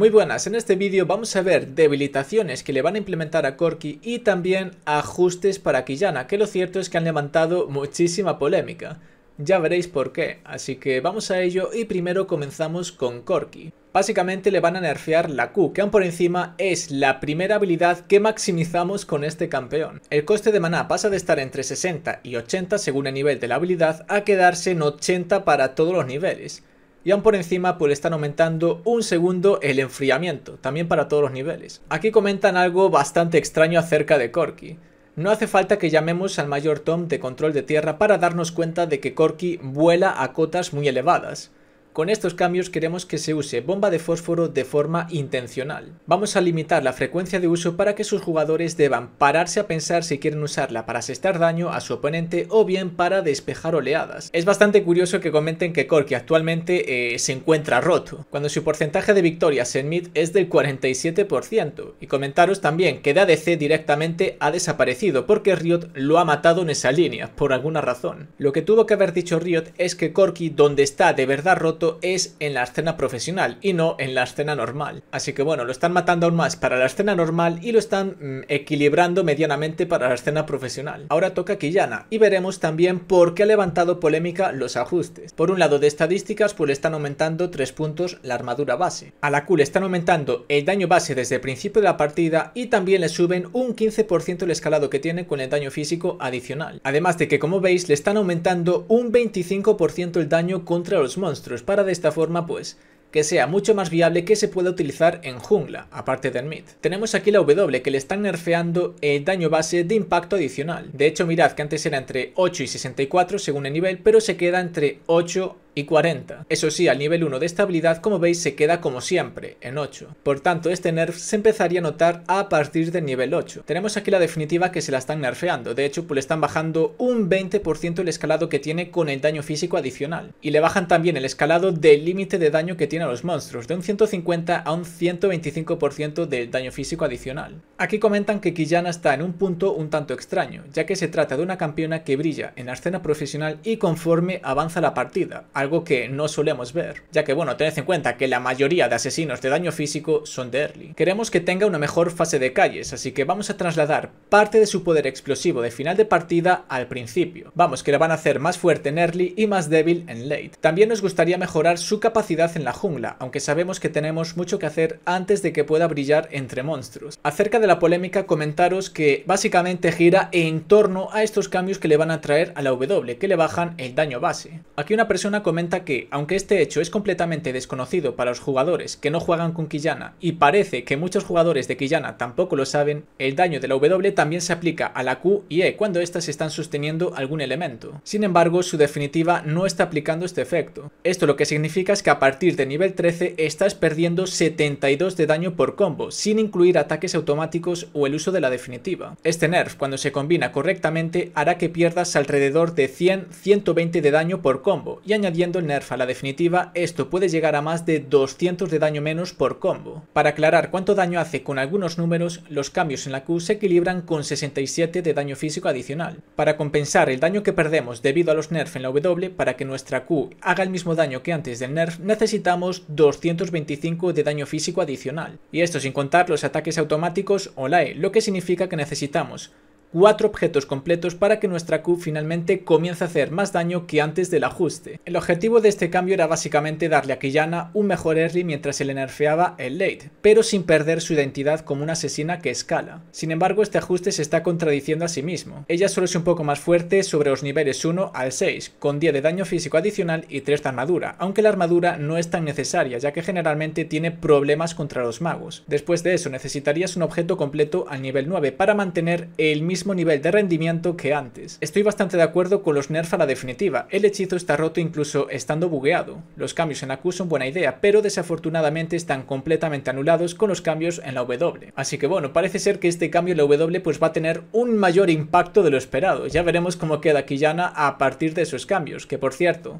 Muy buenas, en este vídeo vamos a ver debilitaciones que le van a implementar a corky y también ajustes para killana que lo cierto es que han levantado muchísima polémica. Ya veréis por qué, así que vamos a ello y primero comenzamos con corky Básicamente le van a nerfear la Q, que aún por encima es la primera habilidad que maximizamos con este campeón. El coste de maná pasa de estar entre 60 y 80 según el nivel de la habilidad a quedarse en 80 para todos los niveles y aún por encima pues le están aumentando un segundo el enfriamiento, también para todos los niveles. Aquí comentan algo bastante extraño acerca de Corky. No hace falta que llamemos al mayor Tom de control de tierra para darnos cuenta de que Corky vuela a cotas muy elevadas. Con estos cambios queremos que se use bomba de fósforo de forma intencional. Vamos a limitar la frecuencia de uso para que sus jugadores deban pararse a pensar si quieren usarla para asestar daño a su oponente o bien para despejar oleadas. Es bastante curioso que comenten que Corki actualmente eh, se encuentra roto, cuando su porcentaje de victorias en mid es del 47%. Y comentaros también que DADC directamente ha desaparecido porque Riot lo ha matado en esa línea, por alguna razón. Lo que tuvo que haber dicho Riot es que Corki donde está de verdad roto es en la escena profesional y no en la escena normal. Así que bueno, lo están matando aún más para la escena normal y lo están mm, equilibrando medianamente para la escena profesional. Ahora toca Killana y veremos también por qué ha levantado polémica los ajustes. Por un lado de estadísticas, pues le están aumentando 3 puntos la armadura base. A la Q le están aumentando el daño base desde el principio de la partida y también le suben un 15% el escalado que tiene con el daño físico adicional. Además de que como veis le están aumentando un 25% el daño contra los monstruos para de esta forma pues que sea mucho más viable que se pueda utilizar en jungla, aparte del mid. Tenemos aquí la W que le están nerfeando el daño base de impacto adicional. De hecho mirad que antes era entre 8 y 64 según el nivel, pero se queda entre 8 y 40. Eso sí, al nivel 1 de estabilidad, como veis, se queda como siempre, en 8. Por tanto, este nerf se empezaría a notar a partir del nivel 8. Tenemos aquí la definitiva que se la están nerfeando. De hecho, pues le están bajando un 20% el escalado que tiene con el daño físico adicional. Y le bajan también el escalado del límite de daño que tiene a los monstruos, de un 150 a un 125% del daño físico adicional. Aquí comentan que Quillana está en un punto un tanto extraño, ya que se trata de una campeona que brilla en la escena profesional y conforme avanza la partida algo que no solemos ver, ya que bueno, tened en cuenta que la mayoría de asesinos de daño físico son de early. Queremos que tenga una mejor fase de calles, así que vamos a trasladar parte de su poder explosivo de final de partida al principio. Vamos, que le van a hacer más fuerte en early y más débil en late. También nos gustaría mejorar su capacidad en la jungla, aunque sabemos que tenemos mucho que hacer antes de que pueda brillar entre monstruos. Acerca de la polémica, comentaros que básicamente gira en torno a estos cambios que le van a traer a la W, que le bajan el daño base. Aquí una persona con comenta que, aunque este hecho es completamente desconocido para los jugadores que no juegan con Quillana y parece que muchos jugadores de Quillana tampoco lo saben, el daño de la W también se aplica a la Q y E cuando éstas están sosteniendo algún elemento. Sin embargo, su definitiva no está aplicando este efecto. Esto lo que significa es que a partir de nivel 13 estás perdiendo 72 de daño por combo, sin incluir ataques automáticos o el uso de la definitiva. Este nerf, cuando se combina correctamente, hará que pierdas alrededor de 100-120 de daño por combo y añadiendo el nerf a la definitiva, esto puede llegar a más de 200 de daño menos por combo. Para aclarar cuánto daño hace con algunos números, los cambios en la Q se equilibran con 67 de daño físico adicional. Para compensar el daño que perdemos debido a los nerfs en la W, para que nuestra Q haga el mismo daño que antes del nerf, necesitamos 225 de daño físico adicional. Y esto sin contar los ataques automáticos o E, lo que significa que necesitamos cuatro objetos completos para que nuestra Q finalmente comience a hacer más daño que antes del ajuste. El objetivo de este cambio era básicamente darle a Killana un mejor early mientras se le nerfeaba el late, pero sin perder su identidad como una asesina que escala. Sin embargo, este ajuste se está contradiciendo a sí mismo. Ella solo es un poco más fuerte sobre los niveles 1 al 6, con 10 de daño físico adicional y 3 de armadura, aunque la armadura no es tan necesaria, ya que generalmente tiene problemas contra los magos. Después de eso, necesitarías un objeto completo al nivel 9 para mantener el mismo nivel de rendimiento que antes. Estoy bastante de acuerdo con los nerfs a la definitiva, el hechizo está roto incluso estando bugueado. Los cambios en la Q son buena idea, pero desafortunadamente están completamente anulados con los cambios en la W. Así que bueno, parece ser que este cambio en la W pues va a tener un mayor impacto de lo esperado. Ya veremos cómo queda killana a partir de esos cambios, que por cierto...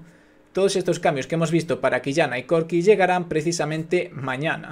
Todos estos cambios que hemos visto para killana y Corky llegarán precisamente mañana.